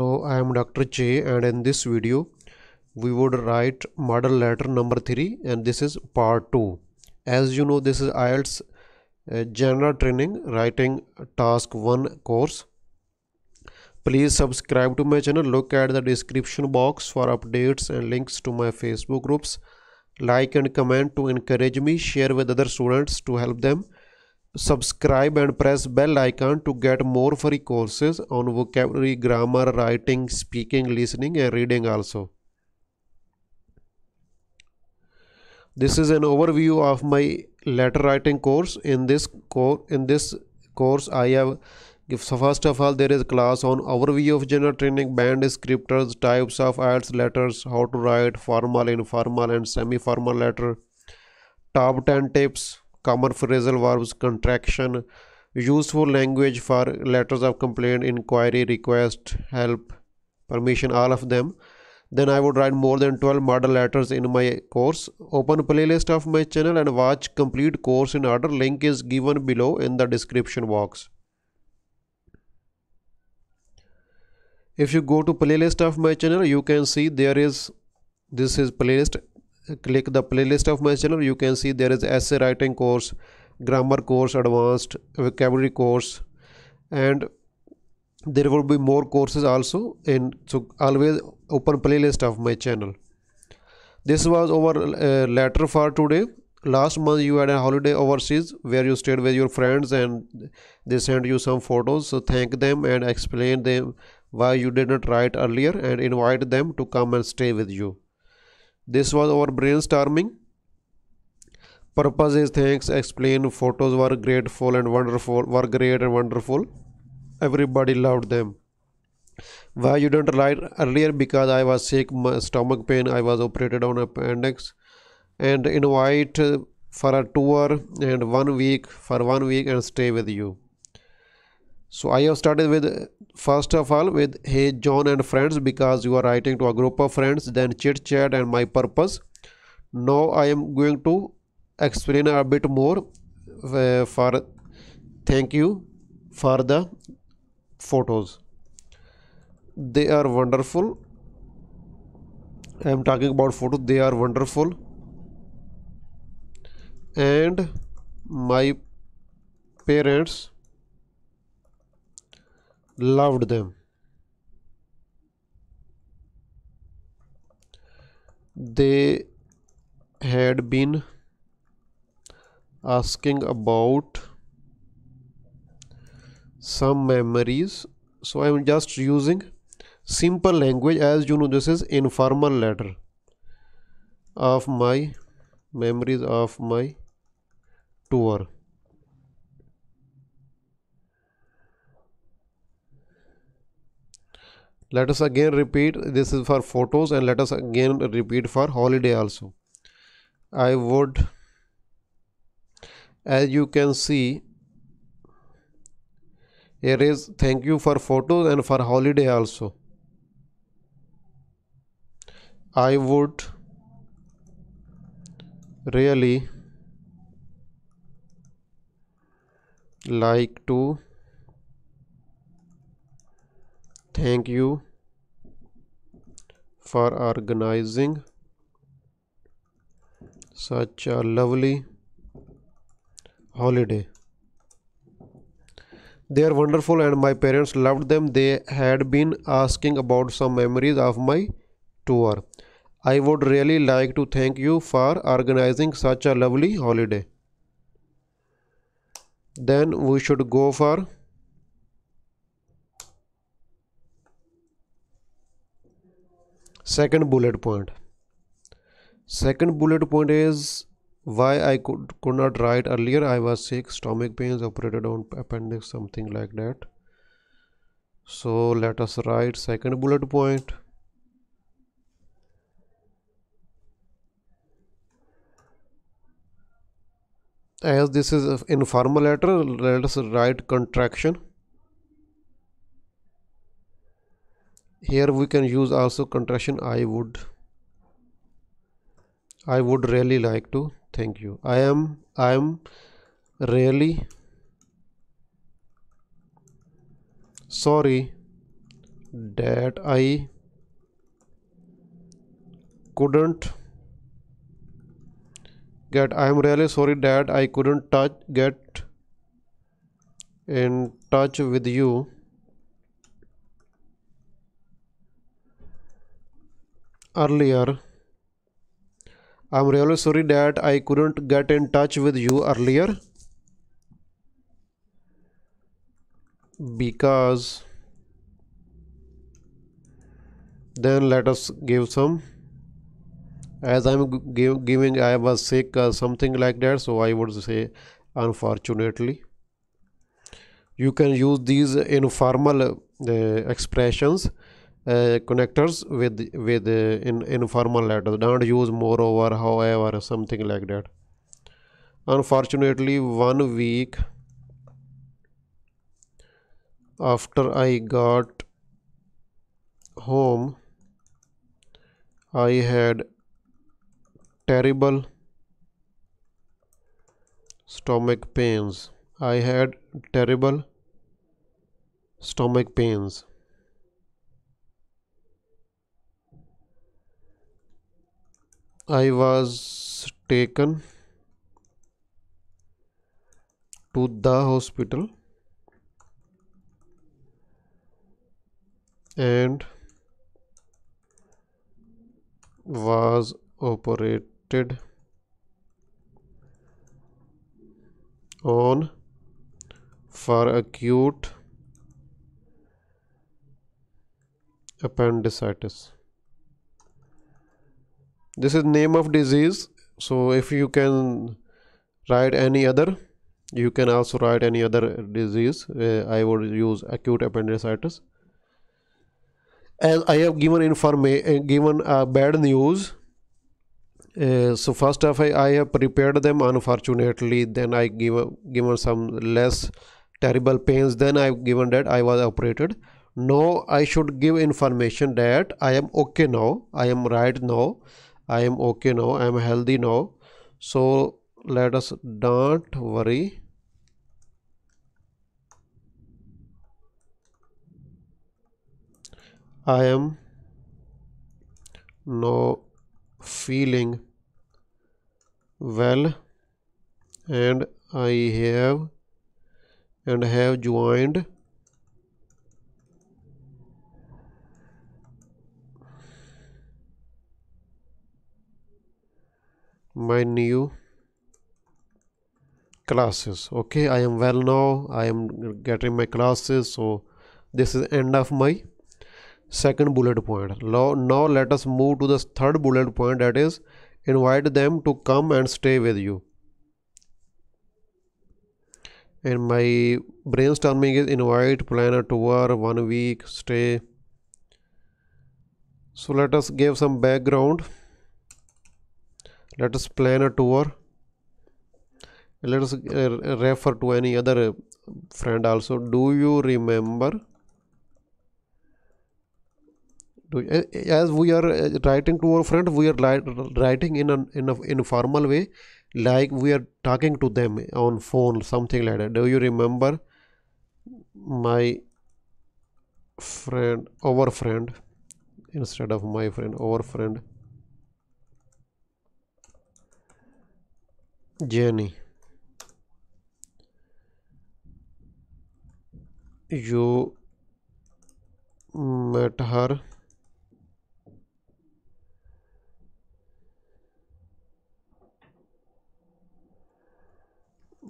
So I am Dr. J and in this video we would write model letter number 3 and this is part 2. As you know this is IELTS uh, general training writing task 1 course. Please subscribe to my channel. Look at the description box for updates and links to my Facebook groups. Like and comment to encourage me. Share with other students to help them Subscribe and press bell icon to get more free courses on vocabulary, grammar, writing, speaking, listening and reading also. This is an overview of my letter writing course. In this course, in this course I have so first of all there is class on overview of general training band descriptors types of ads letters how to write formal informal and semi-formal letter top 10 tips common phrasal verbs, contraction, useful language for letters of complaint, inquiry, request, help, permission, all of them. Then I would write more than 12 model letters in my course. Open playlist of my channel and watch complete course in order. Link is given below in the description box. If you go to playlist of my channel, you can see there is this is playlist click the playlist of my channel you can see there is essay writing course grammar course advanced vocabulary course and there will be more courses also and so always open playlist of my channel this was our uh, letter for today last month you had a holiday overseas where you stayed with your friends and they sent you some photos so thank them and explain them why you did not write earlier and invite them to come and stay with you this was our brainstorming. Purpose is thanks, explain, photos were grateful and wonderful, were great and wonderful. Everybody loved them. Why you didn't write earlier? Because I was sick, my stomach pain, I was operated on appendix. And invite for a tour and one week, for one week and stay with you. So I have started with first of all with hey John and friends because you are writing to a group of friends then chit chat and my purpose. Now I am going to explain a bit more uh, for thank you for the photos. They are wonderful. I am talking about photos. They are wonderful. And my parents loved them. They had been asking about some memories. So I am just using simple language as you know this is informal letter of my memories of my tour. let us again repeat this is for photos and let us again repeat for holiday also I would as you can see here is thank you for photos and for holiday also I would really like to thank you for organizing such a lovely holiday they are wonderful and my parents loved them they had been asking about some memories of my tour i would really like to thank you for organizing such a lovely holiday then we should go for second bullet point second bullet point is why i could could not write earlier i was sick stomach pains operated on appendix something like that so let us write second bullet point as this is an informal letter let us write contraction here we can use also contraction I would I would really like to thank you I am I am really sorry that I couldn't get I am really sorry that I couldn't touch get in touch with you earlier. I'm really sorry that I couldn't get in touch with you earlier. Because then let us give some as I'm give, giving I was sick uh, something like that so I would say unfortunately you can use these informal uh, expressions uh, connectors with with uh, in informal letters don't use moreover however something like that unfortunately one week after I got home I had terrible stomach pains I had terrible stomach pains I was taken to the hospital and was operated on for acute appendicitis this is name of disease so if you can write any other you can also write any other disease uh, i would use acute appendicitis as i have given information uh, given uh, bad news uh, so first of all, I have prepared them unfortunately then I give given some less terrible pains then I've given that I was operated no I should give information that I am okay now I am right now i am okay now i am healthy now so let us don't worry i am now feeling well and i have and have joined my new classes okay i am well now i am getting my classes so this is end of my second bullet point now, now let us move to the third bullet point that is invite them to come and stay with you and my brainstorming is invite plan a tour one week stay so let us give some background let us plan a tour let us uh, refer to any other uh, friend also do you remember do, eh, eh, as we are eh, writing to our friend we are writing in an in a informal way like we are talking to them on phone something like that do you remember my friend our friend instead of my friend our friend Jenny, you met her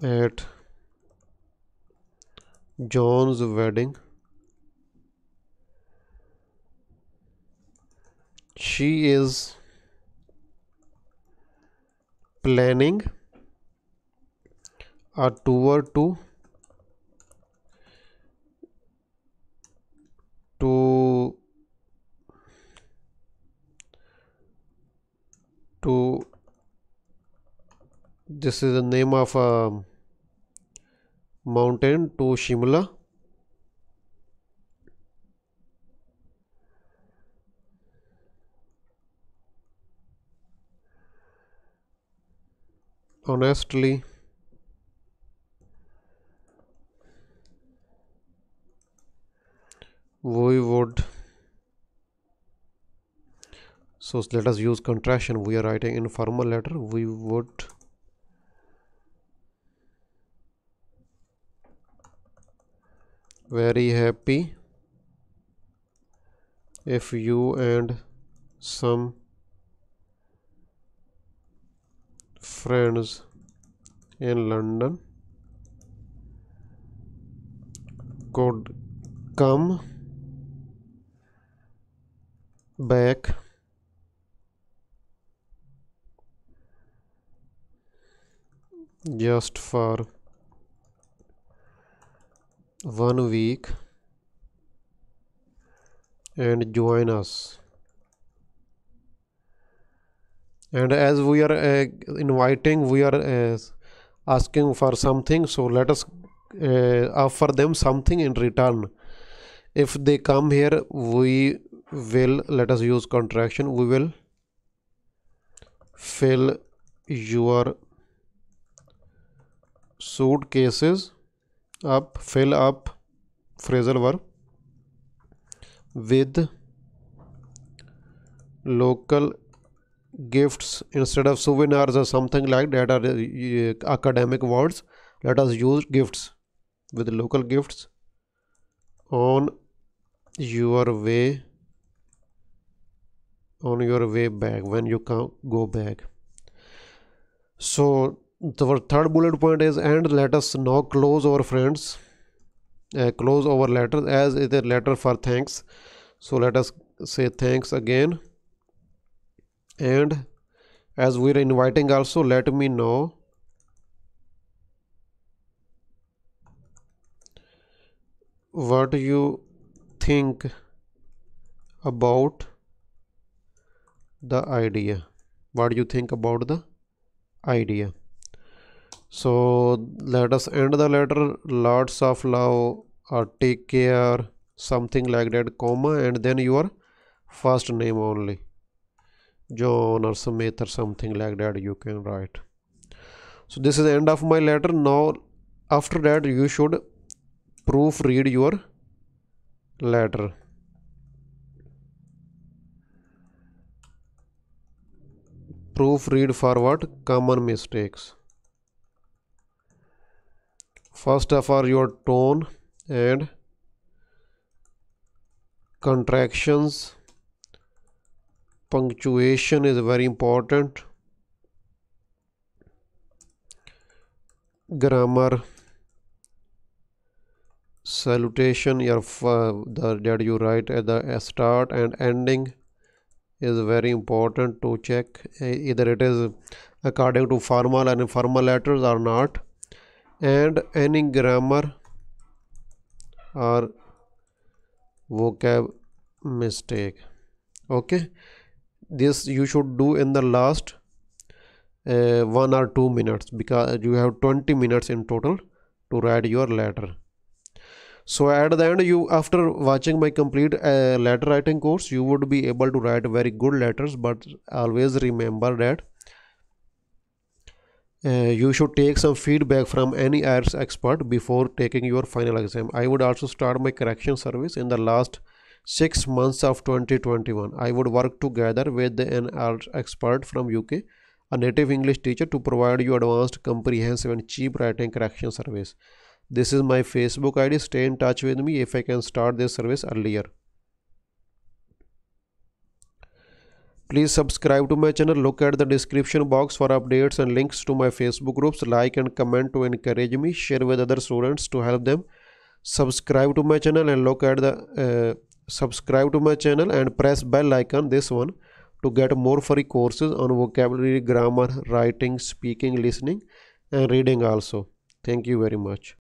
at John's wedding. She is planning a tour to to to this is the name of a mountain to Shimla honestly we would so let us use contraction we are writing in formal letter we would very happy if you and some friends in London could come back just for one week and join us and as we are uh, inviting we are uh, asking for something so let us uh, offer them something in return if they come here we will let us use contraction we will fill your suitcases up fill up phrasal verb with local gifts instead of souvenirs or something like that are uh, academic words let us use gifts with local gifts on your way on your way back when you go back so our third bullet point is and let us now close our friends uh, close our letter as is a letter for thanks so let us say thanks again and as we are inviting also let me know what you think about the idea what do you think about the idea so let us end the letter lots of love or uh, take care something like that comma and then your first name only john or smith or something like that you can write so this is the end of my letter now after that you should proofread your letter proofread for what common mistakes first of all your tone and contractions punctuation is very important grammar salutation your uh, the that you write at the start and ending is very important to check eh, either it is according to formal and informal letters or not and any grammar or vocab mistake okay this you should do in the last uh, one or two minutes because you have 20 minutes in total to write your letter so at the end you after watching my complete uh, letter writing course you would be able to write very good letters but always remember that uh, you should take some feedback from any IELTS expert before taking your final exam. I would also start my correction service in the last six months of 2021. I would work together with an IELTS expert from UK, a native English teacher, to provide you advanced, comprehensive, and cheap writing correction service. This is my Facebook ID. Stay in touch with me if I can start this service earlier. Please subscribe to my channel. Look at the description box for updates and links to my Facebook groups. Like and comment to encourage me. Share with other students to help them. Subscribe to my channel and look at the uh, subscribe to my channel and press bell icon this one to get more free courses on vocabulary, grammar, writing, speaking, listening and reading also. Thank you very much.